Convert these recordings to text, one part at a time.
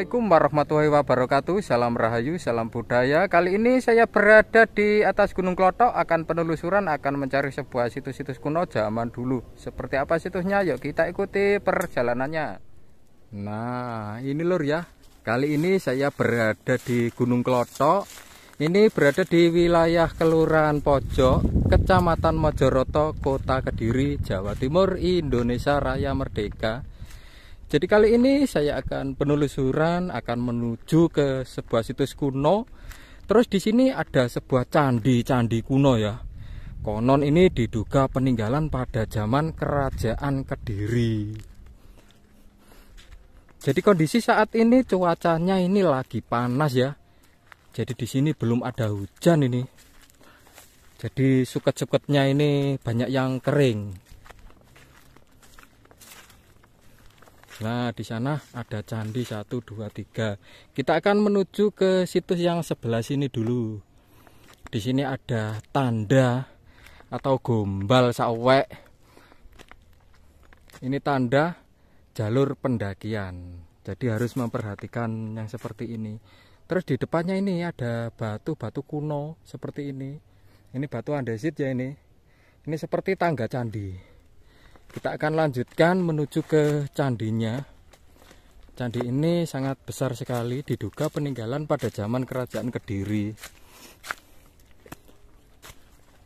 Assalamualaikum warahmatullahi wabarakatuh Salam Rahayu, salam budaya Kali ini saya berada di atas Gunung Klotok Akan penelusuran, akan mencari sebuah situs-situs kuno zaman dulu Seperti apa situsnya, yuk kita ikuti perjalanannya Nah, ini lur ya Kali ini saya berada di Gunung Klotok Ini berada di wilayah Kelurahan Pojok Kecamatan Mojoroto, Kota Kediri, Jawa Timur, Indonesia Raya Merdeka jadi kali ini saya akan penelusuran akan menuju ke sebuah situs kuno. Terus di sini ada sebuah candi-candi kuno ya. Konon ini diduga peninggalan pada zaman kerajaan Kediri. Jadi kondisi saat ini cuacanya ini lagi panas ya. Jadi di sini belum ada hujan ini. Jadi suket-suketnya ini banyak yang kering. Nah, di sana ada candi 1 2 3. Kita akan menuju ke situs yang sebelah sini dulu. Di sini ada tanda atau gombal sawek. Ini tanda jalur pendakian. Jadi harus memperhatikan yang seperti ini. Terus di depannya ini ada batu-batu kuno seperti ini. Ini batu andesit ya ini. Ini seperti tangga candi kita akan lanjutkan menuju ke candinya candi ini sangat besar sekali diduga peninggalan pada zaman kerajaan kediri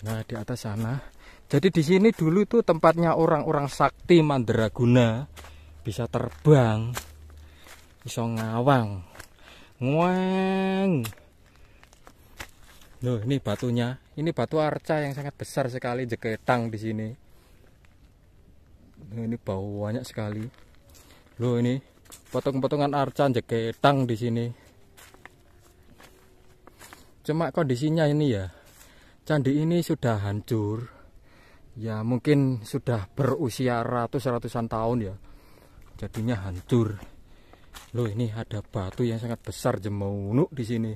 nah di atas sana jadi di sini dulu itu tempatnya orang-orang sakti mandraguna bisa terbang bisa ngawang nguang Loh, ini batunya ini batu arca yang sangat besar sekali jeketang di sini Nah, ini bau banyak sekali lo ini potong-potongan arcan jeketang di sini cuma kondisinya ini ya candi ini sudah hancur ya mungkin sudah berusia ratus-ratusan tahun ya jadinya hancur lo ini ada batu yang sangat besar jemunuk di sini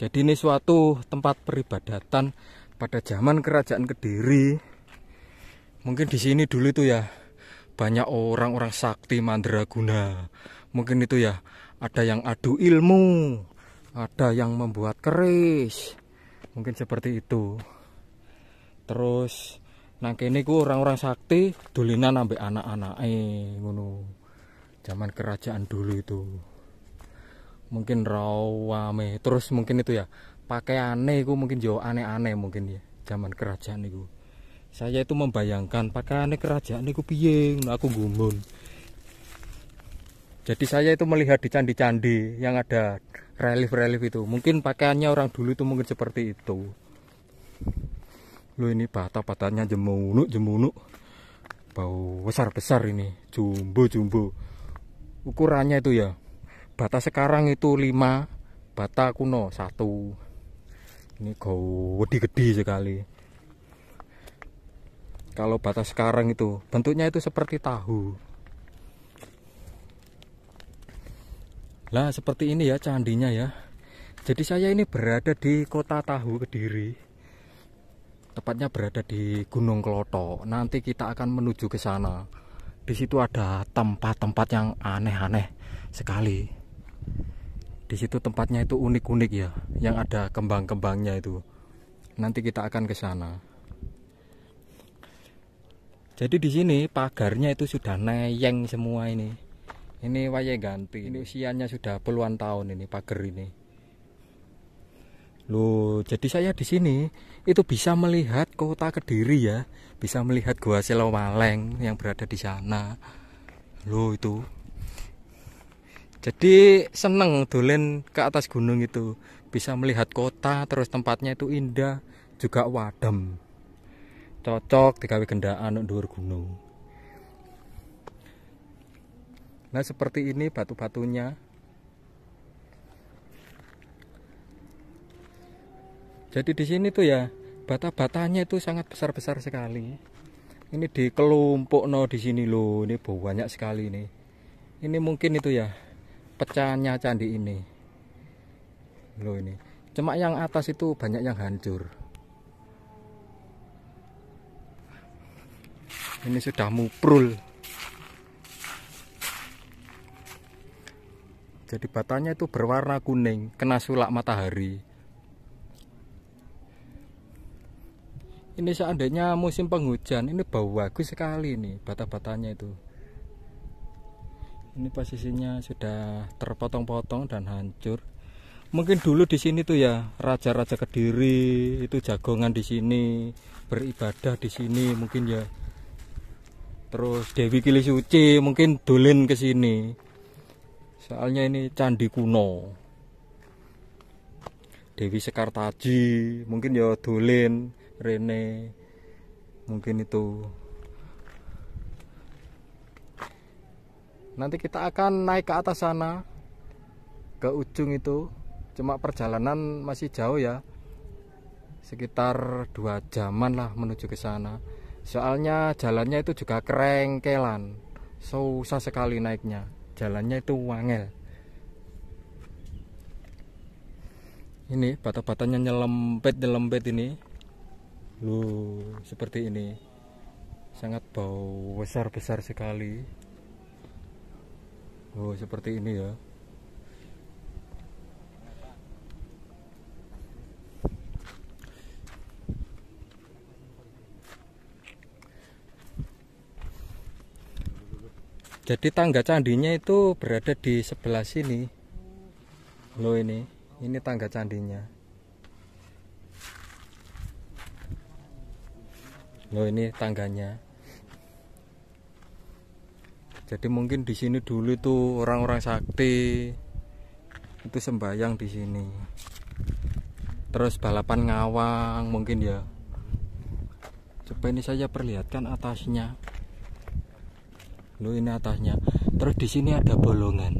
jadi ini suatu tempat peribadatan pada zaman kerajaan Kediri mungkin di sini dulu itu ya banyak orang-orang sakti mandraguna mungkin itu ya ada yang adu ilmu ada yang membuat keris mungkin seperti itu terus nang kene ku orang-orang sakti dolinan ambek anak-anak eh ngono zaman kerajaan dulu itu mungkin rawame terus mungkin itu ya pakaiane iku mungkin jauh aneh-aneh mungkin ya zaman kerajaan niku saya itu membayangkan aneh kerajaan niku piye aku gumun jadi saya itu melihat di candi-candi yang ada relief-relief itu mungkin pakaiannya orang dulu itu mungkin seperti itu Lu ini bata-batanya jemunuk jemunuk bau besar-besar ini jumbo-jumbo ukurannya itu ya bata sekarang itu 5 bata kuno satu ini go gede-gede sekali kalau batas sekarang itu bentuknya itu seperti tahu lah seperti ini ya candinya ya jadi saya ini berada di kota tahu kediri tepatnya berada di Gunung kloto nanti kita akan menuju ke sana di situ ada tempat-tempat yang aneh-aneh sekali di situ tempatnya itu unik-unik ya yang iya. ada kembang-kembangnya itu nanti kita akan ke sana jadi di sini pagarnya itu sudah neyeng semua ini ini waye ganti ini usianya sudah puluhan tahun ini pagar ini Loh, jadi saya di sini itu bisa melihat kota Kediri ya, bisa melihat Gua Selomaleng yang berada di sana. Loh itu jadi seneng dolen ke atas gunung itu bisa melihat kota terus tempatnya itu indah juga wadem cocok kawi gendaan untuk gunung nah seperti ini batu-batunya jadi di sini tuh ya bata-batanya itu sangat besar-besar sekali ini di kelompok no di sini loh ini banyak sekali ini ini mungkin itu ya Pecahannya candi ini loh ini cuma yang atas itu banyak yang hancur ini sudah muprul jadi batanya itu berwarna kuning kena sulak matahari ini seandainya musim penghujan ini bau bagus sekali nih bata-batanya itu ini posisinya sudah terpotong-potong dan hancur mungkin dulu di sini tuh ya raja-raja kediri itu jagongan di sini beribadah di sini mungkin ya terus Dewi Kili Suci mungkin dolin ke sini soalnya ini candi kuno Dewi Sekartaji mungkin ya dolin Rene mungkin itu nanti kita akan naik ke atas sana ke ujung itu cuma perjalanan masih jauh ya sekitar dua jaman lah menuju ke sana soalnya jalannya itu juga kerengkelan susah sekali naiknya jalannya itu wangel ini batang batanya nyelempet nyelempet ini lu seperti ini sangat bau besar besar sekali Oh, seperti ini ya. Jadi tangga candinya itu berada di sebelah sini. lo ini, ini tangga candinya. lo ini tangganya jadi mungkin di sini dulu itu orang-orang sakti itu sembahyang di sini terus balapan ngawang mungkin ya coba ini saya perlihatkan atasnya lu ini atasnya terus di sini ada bolongan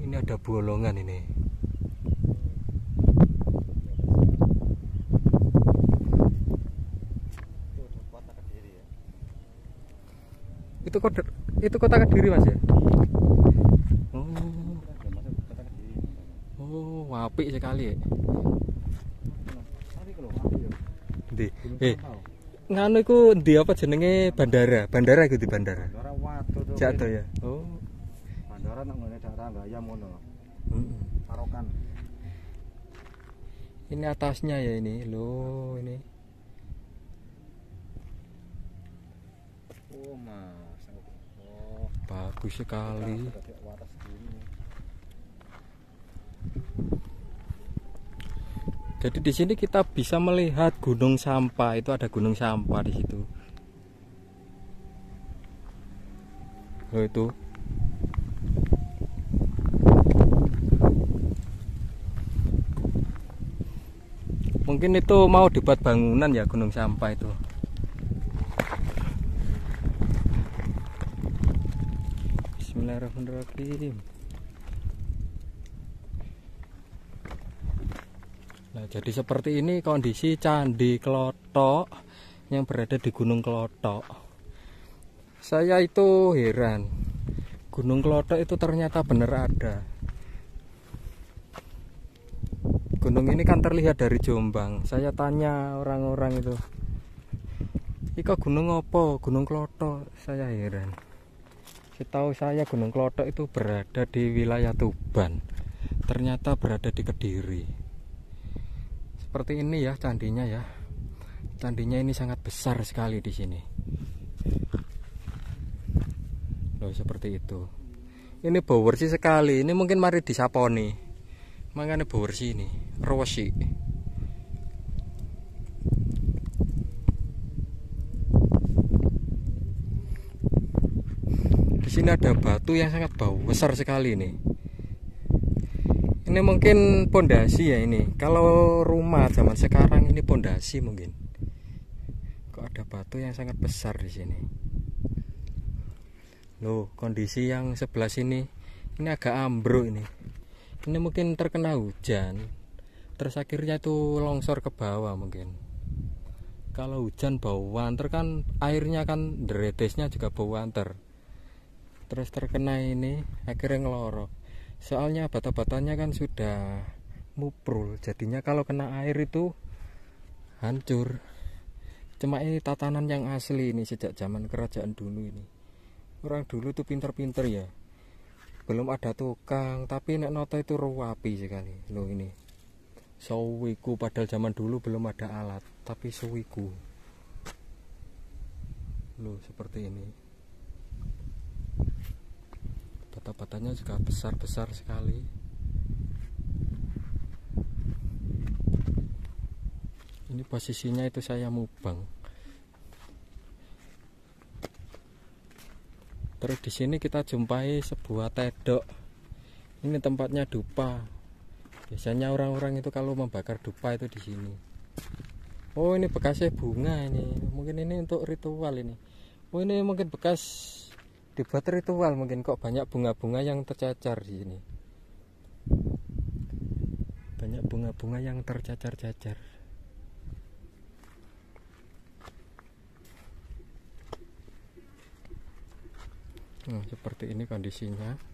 ini ada bolongan ini itu kota itu kota kediri mas ya oh oh wapi sekali ya di eh nganu itu di apa jenenge bandara bandara gitu di bandara jatuh ya oh bandara nak ngene darah nggak ya mono tarokan ini atasnya ya ini lo ini oh mah bagus sekali jadi di sini kita bisa melihat gunung sampah itu ada gunung sampah di situ oh, itu mungkin itu mau dibuat bangunan ya gunung sampah itu Bismillahirrahmanirrahim Nah jadi seperti ini kondisi Candi Klotok Yang berada di Gunung Klotok. Saya itu heran Gunung Klotok itu ternyata benar ada Gunung ini kan terlihat dari Jombang Saya tanya orang-orang itu ika gunung apa? Gunung Klotok. Saya heran. Setahu saya Gunung Klotok itu berada di wilayah Tuban. Ternyata berada di Kediri. Seperti ini ya candinya ya. Candinya ini sangat besar sekali di sini. Loh seperti itu. Ini bowersi sekali. Ini mungkin mari disaponi. Makanya bowersi ini, rosi. sini ada batu yang sangat bau besar sekali ini ini mungkin pondasi ya ini kalau rumah zaman sekarang ini pondasi mungkin kok ada batu yang sangat besar di sini loh kondisi yang sebelah sini ini agak ambruk ini ini mungkin terkena hujan terus akhirnya tuh longsor ke bawah mungkin kalau hujan bau wanter kan airnya kan deretesnya juga bau wanter terus terkena ini akhirnya ngelorok soalnya bata-batanya kan sudah muprul jadinya kalau kena air itu hancur cuma ini tatanan yang asli ini sejak zaman kerajaan dulu ini orang dulu tuh pinter-pinter ya belum ada tukang tapi nek noto itu ruwapi sekali lo ini sawiku padahal zaman dulu belum ada alat tapi sawiku. lo seperti ini bata-batanya juga besar-besar sekali ini posisinya itu saya mubang terus di sini kita jumpai sebuah tedok ini tempatnya dupa biasanya orang-orang itu kalau membakar dupa itu di sini oh ini bekasnya bunga ini mungkin ini untuk ritual ini oh ini mungkin bekas dibuat ritual mungkin kok banyak bunga-bunga yang tercacar di sini banyak bunga-bunga yang tercacar-cacar. nah seperti ini kondisinya